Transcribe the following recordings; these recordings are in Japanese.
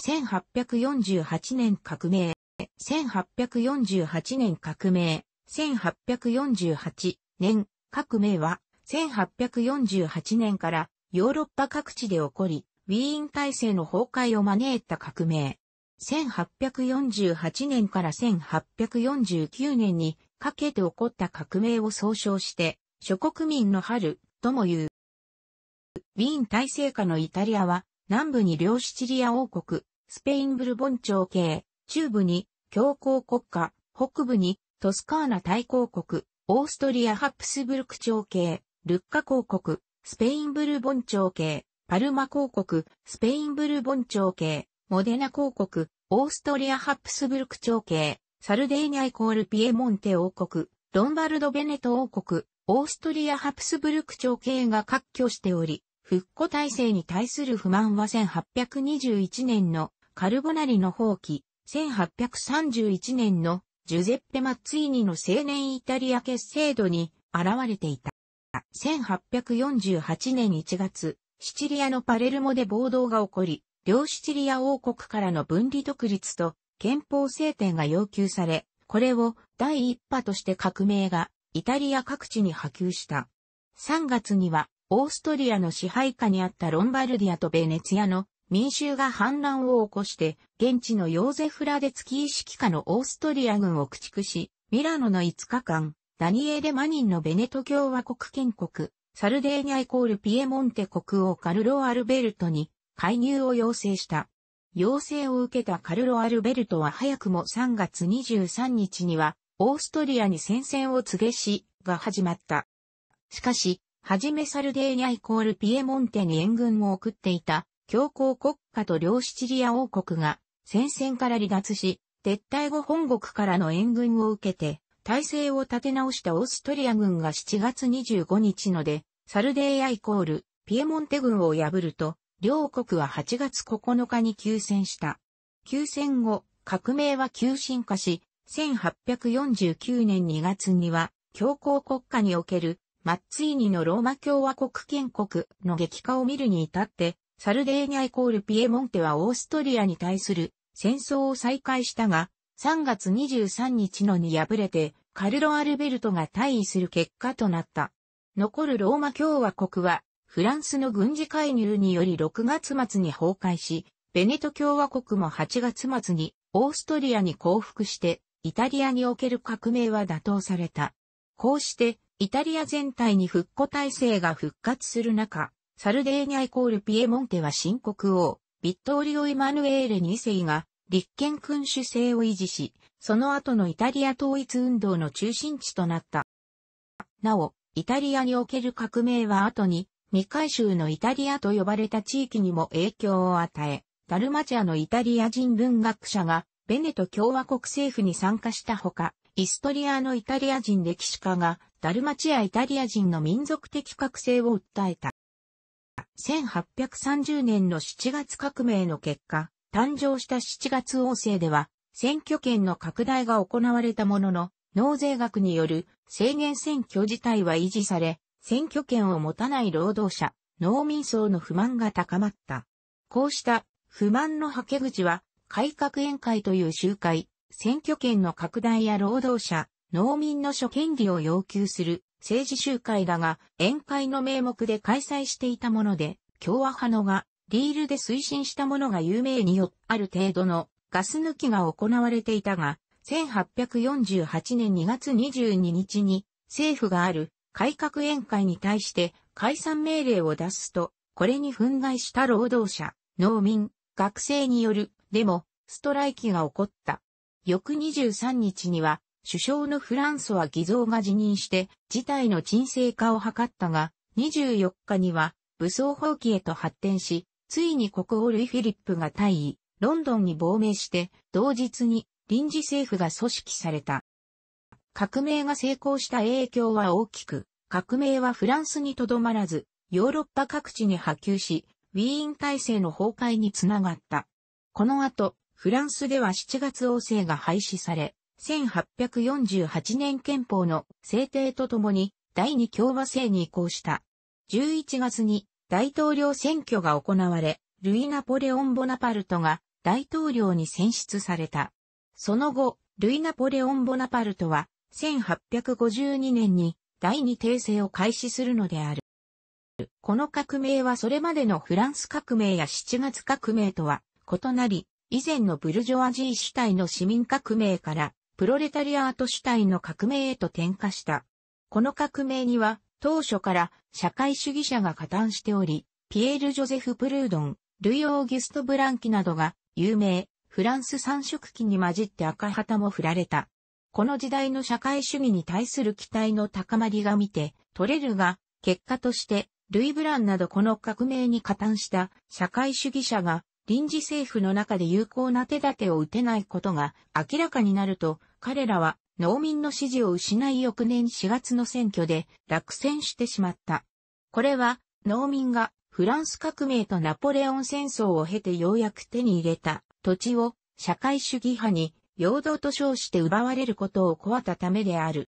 1848年革命、1848年革命、1848年革命は、1848年からヨーロッパ各地で起こり、ウィーン体制の崩壊を招いた革命。1848年から1849年にかけて起こった革命を総称して、諸国民の春とも言う。ウィーン体制下のイタリアは、南部に両シチリア王国、スペインブルボン朝系、中部に強硬国家、北部にトスカーナ大公国、オーストリア・ハプスブルク朝系、ルッカ公国、スペインブルボン朝系、パルマ公国、スペインブルボン朝系、モデナ公国、オーストリア・ハプスブルク朝系、サルデーニャイコールピエモンテ王国、ロンバルド・ベネト王国、オーストリア・ハプスブルク朝系が割拠しており、復古体制に対する不満は1821年のカルボナリの放棄、1831年のジュゼッペ・マッツィーニの青年イタリア決制度に現れていた。1848年1月、シチリアのパレルモで暴動が起こり、両シチリア王国からの分離独立と憲法制定が要求され、これを第一波として革命がイタリア各地に波及した。3月にはオーストリアの支配下にあったロンバルディアとベネツィアの民衆が反乱を起こして、現地のヨーゼフ・ラデツキー指揮下のオーストリア軍を駆逐し、ミラノの5日間、ダニエレ・マニンのベネト共和国建国、サルデーニャイコールピエモンテ国王カルロ・アルベルトに介入を要請した。要請を受けたカルロ・アルベルトは早くも3月23日には、オーストリアに戦線を告げし、が始まった。しかし、はじめサルデーニャイコールピエモンテに援軍を送っていた強硬国家と両シチリア王国が戦線から離脱し、撤退後本国からの援軍を受けて、体制を立て直したオーストリア軍が7月25日ので、サルデーアイコール、ピエモンテ軍を破ると、両国は8月9日に休戦した。休戦後、革命は急進化し、1849年2月には、強硬国家における、マッツイニのローマ共和国建国の激化を見るに至って、サルデーニャイコールピエモンテはオーストリアに対する戦争を再開したが、3月23日のに敗れて、カルロ・アルベルトが退位する結果となった。残るローマ共和国は、フランスの軍事介入により6月末に崩壊し、ベネト共和国も8月末にオーストリアに降伏して、イタリアにおける革命は打倒された。こうして、イタリア全体に復古体制が復活する中、サルデーニャイコールピエモンテは新国王、ビットーリオ・エマヌエーレ2世が、立憲君主制を維持し、その後のイタリア統一運動の中心地となった。なお、イタリアにおける革命は後に、未回収のイタリアと呼ばれた地域にも影響を与え、ダルマチアのイタリア人文学者が、ベネト共和国政府に参加したほか、イストリアのイタリア人歴史家が、ダルマチアイタリア人の民族的覚醒を訴えた。1830年の7月革命の結果、誕生した7月王政では、選挙権の拡大が行われたものの、納税額による制限選挙自体は維持され、選挙権を持たない労働者、農民層の不満が高まった。こうした不満のはけ口は、改革宴会という集会、選挙権の拡大や労働者、農民の諸権利を要求する政治集会だが宴会の名目で開催していたもので、共和派のがリールで推進したものが有名によある程度のガス抜きが行われていたが、1848年2月22日に政府がある改革宴会に対して解散命令を出すと、これに憤慨した労働者、農民、学生による、でも、ストライキが起こった。翌23日には、首相のフランソワ偽造が辞任して、事態の沈静化を図ったが、24日には武装放棄へと発展し、ついに国王ルイ・フィリップが退位、ロンドンに亡命して、同日に臨時政府が組織された。革命が成功した影響は大きく、革命はフランスにとどまらず、ヨーロッパ各地に波及し、ウィーン体制の崩壊につながった。この後、フランスでは7月王政が廃止され、1848年憲法の制定とともに第二共和制に移行した。11月に大統領選挙が行われ、ルイ・ナポレオン・ボナパルトが大統領に選出された。その後、ルイ・ナポレオン・ボナパルトは1852年に第二帝政を開始するのである。この革命はそれまでのフランス革命や7月革命とは異なり、以前のブルジョアジー主体の市民革命からプロレタリアート主体の革命へと転化した。この革命には、当初から社会主義者が加担しており、ピエール・ジョゼフ・プルードン、ルイ・オーギュスト・ブランキなどが有名、フランス三色旗に混じって赤旗も振られた。この時代の社会主義に対する期待の高まりが見て、取れるが、結果として、ルイ・ブランなどこの革命に加担した社会主義者が臨時政府の中で有効な手立てを打てないことが明らかになると、彼らは農民の支持を失い翌年4月の選挙で落選してしまった。これは農民がフランス革命とナポレオン戦争を経てようやく手に入れた土地を社会主義派に陽動と称して奪われることを壊たためである。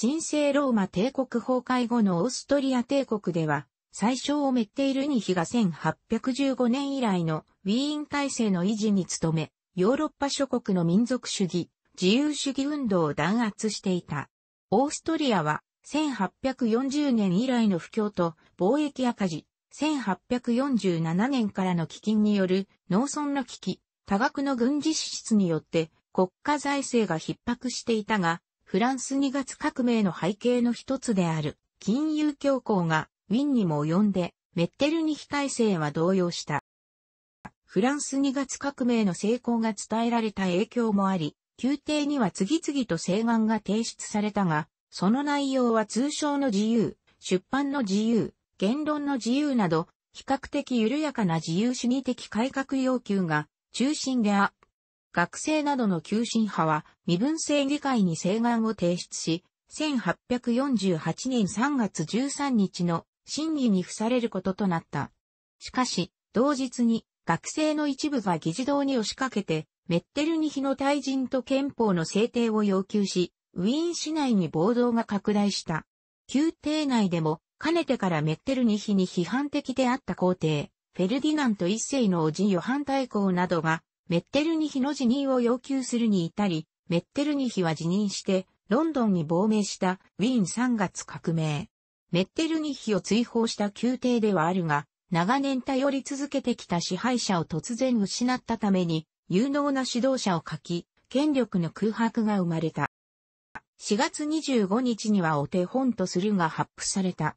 神聖ローマ帝国崩壊後のオーストリア帝国では、最小を滅っている日ヒが1815年以来のウィーン体制の維持に努め、ヨーロッパ諸国の民族主義、自由主義運動を弾圧していた。オーストリアは1840年以来の不況と貿易赤字、1847年からの飢饉による農村の危機、多額の軍事支出によって国家財政が逼迫していたが、フランス2月革命の背景の一つである金融恐慌がウィンにも及んで、メッテルニヒ体制は動揺した。フランス2月革命の成功が伝えられた影響もあり、宮廷には次々と請願が提出されたが、その内容は通称の自由、出版の自由、言論の自由など、比較的緩やかな自由主義的改革要求が中心であ。学生などの急進派は身分制議会に請願を提出し、1848年3月13日の審議に付されることとなった。しかし、同日に学生の一部が議事堂に押しかけて、メッテルニヒの退陣と憲法の制定を要求し、ウィーン市内に暴動が拡大した。宮廷内でも、かねてからメッテルニヒに批判的であった皇帝、フェルディナント一世の叔父ヨハン大公などが、メッテルニヒの辞任を要求するに至り、メッテルニヒは辞任して、ロンドンに亡命したウィーン3月革命。メッテルニヒを追放した宮廷ではあるが、長年頼り続けてきた支配者を突然失ったために、有能な指導者を書き、権力の空白が生まれた。4月25日にはお手本とするが発布された。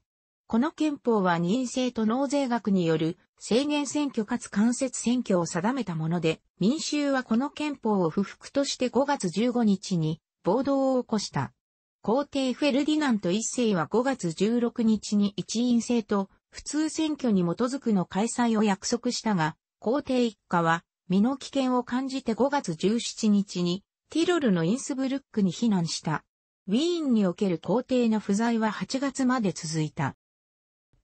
この憲法は任制と納税額による制限選挙かつ間接選挙を定めたもので、民衆はこの憲法を不服として5月15日に暴動を起こした。皇帝フェルディナント一世は5月16日に一院制と普通選挙に基づくの開催を約束したが、皇帝一家は身の危険を感じて5月17日に、ティロルのインスブルックに避難した。ウィーンにおける皇帝の不在は8月まで続いた。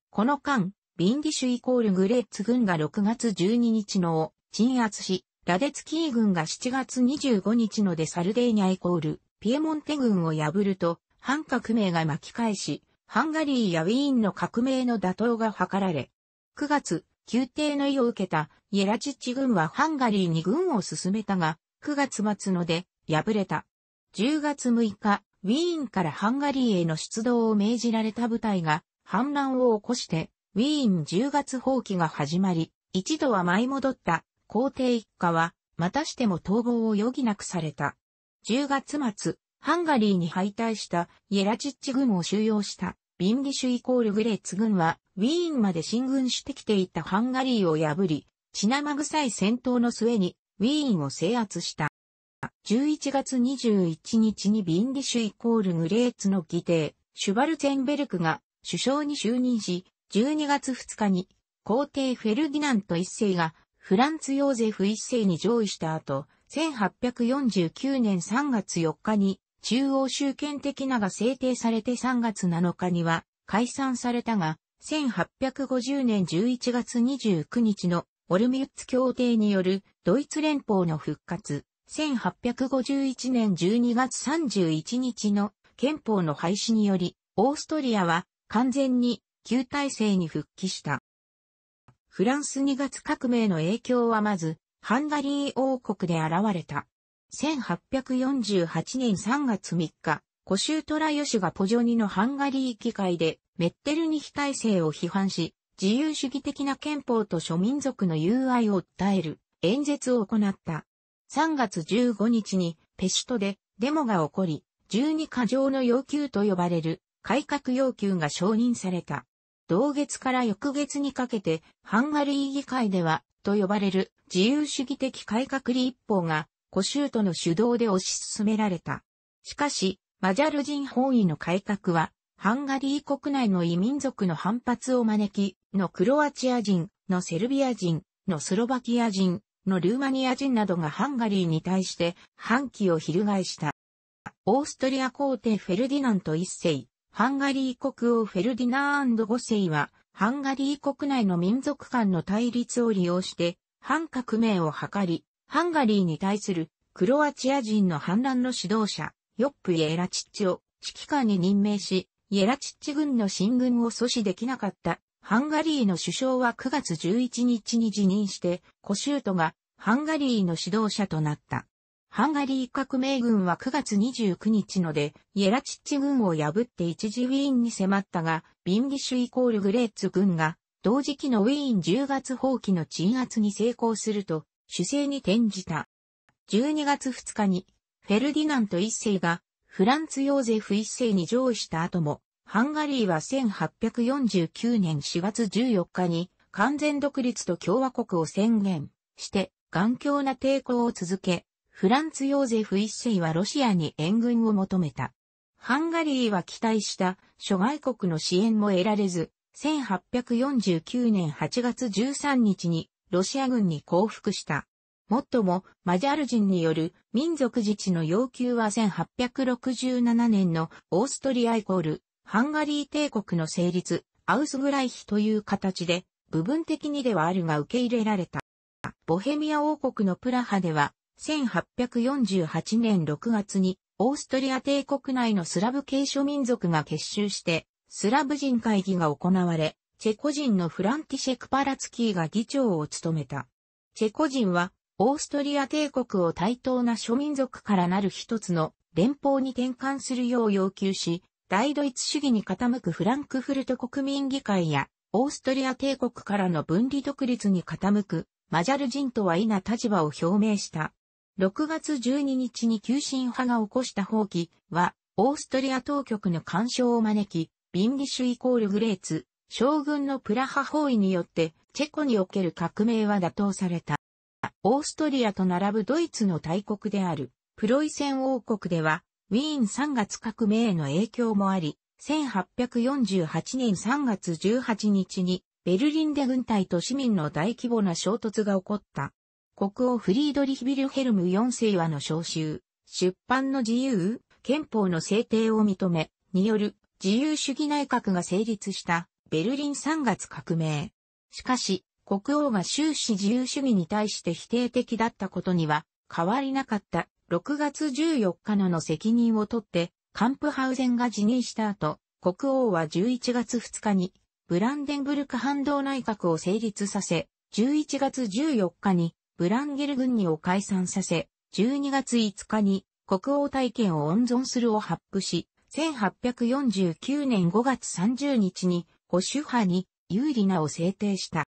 この間、ビンディシュイコールグレッツ軍が6月12日のを鎮圧し、ラデツキー軍が7月25日のでサルデーニャイコール、ピエモンテ軍を破ると、反革命が巻き返し、ハンガリーやウィーンの革命の打倒が図られ、9月、宮廷の意を受けたイェラチッチ軍はハンガリーに軍を進めたが、9月末ので敗れた。10月6日、ウィーンからハンガリーへの出動を命じられた部隊が反乱を起こして、ウィーン10月放棄が始まり、一度は舞い戻った皇帝一家は、またしても統合を余儀なくされた。10月末、ハンガリーに敗退したイェラチッチ軍を収容したビンギシュイコールグレツ軍はウィーンまで進軍してきていたハンガリーを破り、血生臭い戦闘の末にウィーンを制圧した。11月21日にビンディシュイコールグレーツの議定、シュバルツェンベルクが首相に就任し、12月2日に皇帝フェルディナント一世がフランツ・ヨーゼフ一世に上位した後、1849年3月4日に中央集権的なが制定されて3月7日には解散されたが、1850年11月29日のオルミュッツ協定によるドイツ連邦の復活、1851年12月31日の憲法の廃止により、オーストリアは完全に旧体制に復帰した。フランス2月革命の影響はまず、ハンガリー王国で現れた。1848年3月3日、コシュートラヨシュがポジョニのハンガリー議会でメッテルニヒ体制を批判し、自由主義的な憲法と諸民族の友愛を訴える演説を行った。3月15日にペシュトでデモが起こり、12過剰の要求と呼ばれる改革要求が承認された。同月から翌月にかけて、ハンガリー議会では、と呼ばれる自由主義的改革立法が、コシュートの主導で推し進められた。しかし、マジャル人本位の改革は、ハンガリー国内の異民族の反発を招き、のクロアチア人、のセルビア人、のスロバキア人、のルーマニア人などがハンガリーに対して反旗を翻した。オーストリア皇帝フェルディナント一世、ハンガリー国王フェルディナーンド五世は、ハンガリー国内の民族間の対立を利用して、反革命を図り、ハンガリーに対するクロアチア人の反乱の指導者、ヨップ・イエラチッチを指揮官に任命し、イェラチッチ軍の進軍を阻止できなかったハンガリーの首相は9月11日に辞任して、コシュートがハンガリーの指導者となった。ハンガリー革命軍は9月29日ので、イェラチッチ軍を破って一時ウィーンに迫ったが、ビンギッシュイコールグレーツ軍が、同時期のウィーン10月放棄の鎮圧に成功すると、主勢に転じた。12月2日に、フェルディナント一世が、フランツ・ヨーゼフ一世に上位した後も、ハンガリーは1849年4月14日に完全独立と共和国を宣言して、頑強な抵抗を続け、フランツ・ヨーゼフ一世はロシアに援軍を求めた。ハンガリーは期待した諸外国の支援も得られず、1849年8月13日にロシア軍に降伏した。もっとも、マジャル人による民族自治の要求は1867年のオーストリアイコール、ハンガリー帝国の成立、アウスグライヒという形で、部分的にではあるが受け入れられた。ボヘミア王国のプラハでは、1848年6月に、オーストリア帝国内のスラブ系諸民族が結集して、スラブ人会議が行われ、チェコ人のフランティシェクパラツキーが議長を務めた。チェコ人はオーストリア帝国を対等な諸民族からなる一つの連邦に転換するよう要求し、大ドイツ主義に傾くフランクフルト国民議会や、オーストリア帝国からの分離独立に傾く、マジャル人とは否立場を表明した。6月12日に急進派が起こした放棄は、オーストリア当局の干渉を招き、ビンギシュイコールグレーツ、将軍のプラハ包囲によって、チェコにおける革命は打倒された。オーストリアと並ぶドイツの大国である、プロイセン王国では、ウィーン3月革命への影響もあり、1848年3月18日に、ベルリンで軍隊と市民の大規模な衝突が起こった。国王フリードリヒビルヘルム4世はの召集、出版の自由、憲法の制定を認め、による自由主義内閣が成立したベルリン3月革命。しかし、国王が終始自由主義に対して否定的だったことには変わりなかった6月14日のの責任を取ってカンプハウゼンが辞任した後、国王は11月2日にブランデンブルク半導内閣を成立させ、11月14日にブランゲル軍にを解散させ、12月5日に国王体験を温存するを発布し、1849年5月30日に保守派に有利なを制定した。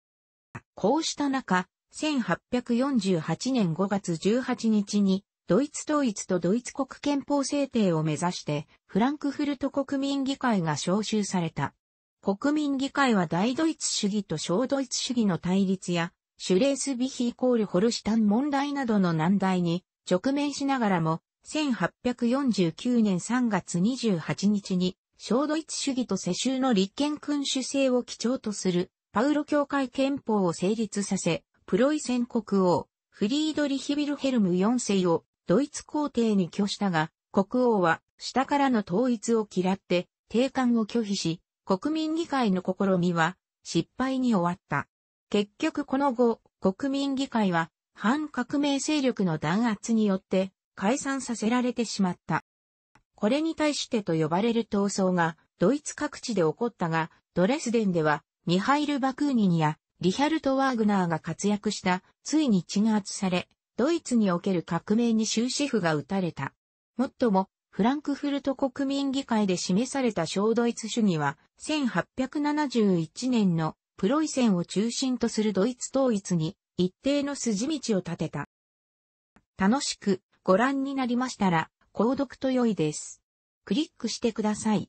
こうした中、1848年5月18日に、ドイツ統一とドイツ国憲法制定を目指して、フランクフルト国民議会が招集された。国民議会は大ドイツ主義と小ドイツ主義の対立や、シュレースビヒイコールホルシタン問題などの難題に直面しながらも、1849年3月28日に、小ドイツ主義と世襲の立憲君主制を基調とするパウロ教会憲法を成立させ、プロイセン国王、フリードリヒビルヘルム4世をドイツ皇帝に挙したが、国王は下からの統一を嫌って定官を拒否し、国民議会の試みは失敗に終わった。結局この後、国民議会は反革命勢力の弾圧によって解散させられてしまった。これに対してと呼ばれる闘争がドイツ各地で起こったが、ドレスデンではミハイル・バクーニンやリヒャルト・ワーグナーが活躍した、ついに鎮圧され、ドイツにおける革命に終止符が打たれた。もっとも、フランクフルト国民議会で示された小ドイツ主義は、1871年のプロイセンを中心とするドイツ統一に一定の筋道を立てた。楽しくご覧になりましたら、購読と良いです。クリックしてください。